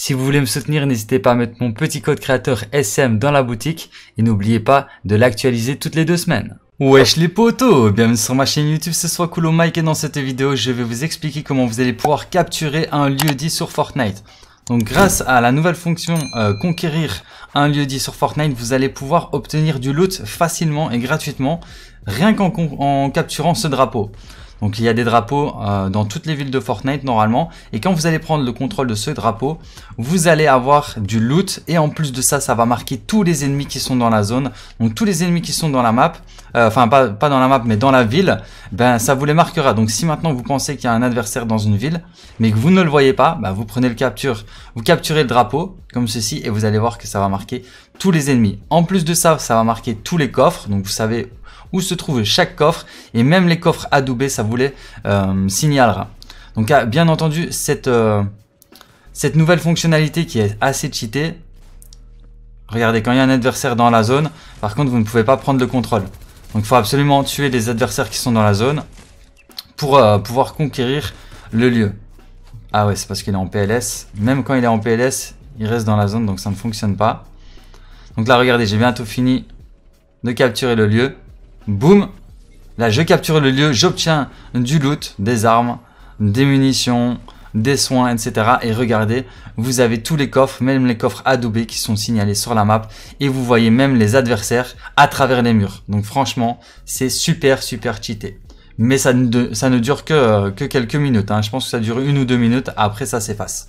Si vous voulez me soutenir, n'hésitez pas à mettre mon petit code créateur SM dans la boutique et n'oubliez pas de l'actualiser toutes les deux semaines. Wesh les potos Bienvenue sur ma chaîne YouTube, ce soit Coolo Mike et dans cette vidéo, je vais vous expliquer comment vous allez pouvoir capturer un lieu dit sur Fortnite. Donc grâce à la nouvelle fonction euh, conquérir un lieu dit sur Fortnite, vous allez pouvoir obtenir du loot facilement et gratuitement, rien qu'en capturant ce drapeau. Donc il y a des drapeaux euh, dans toutes les villes de Fortnite normalement. Et quand vous allez prendre le contrôle de ce drapeau, vous allez avoir du loot. Et en plus de ça, ça va marquer tous les ennemis qui sont dans la zone. Donc tous les ennemis qui sont dans la map, euh, enfin pas, dans la map mais dans la ville, ben ça vous les marquera. Donc si maintenant vous pensez qu'il y a un adversaire dans une ville, mais que vous ne le voyez pas, ben, vous prenez le capture, vous capturez le drapeau comme ceci et vous allez voir que ça va marquer tous les ennemis. En plus de ça, ça va marquer tous les coffres. Donc vous savez où se trouve chaque coffre et même les coffres adoubés, ça vous les euh, signalera. Donc ah, bien entendu, euh, cette, nouvelle fonctionnalité qui est assez cheatée, regardez, quand il y a un adversaire dans la zone, par contre vous ne pouvez pas prendre le contrôle. Donc il faut absolument tuer les adversaires qui sont dans la zone pour euh, pouvoir conquérir le lieu. Ah ouais, c'est parce qu'il est en PLS. Même quand il est en PLS, il reste dans la zone, donc ça ne fonctionne pas. Donc là, regardez, j'ai bientôt fini de capturer le lieu. Boum Là, je capture le lieu, j'obtiens du loot, des armes, des munitions, des soins, etc. Et regardez, vous avez tous les coffres, même les coffres adoubés qui sont signalés sur la map. Et vous voyez même les adversaires à travers les murs. Donc franchement, c'est super, super cheaté. Mais ça ne, dure que, quelques minutes. Hein. Je pense que ça dure une ou deux minutes. Après, ça s'efface.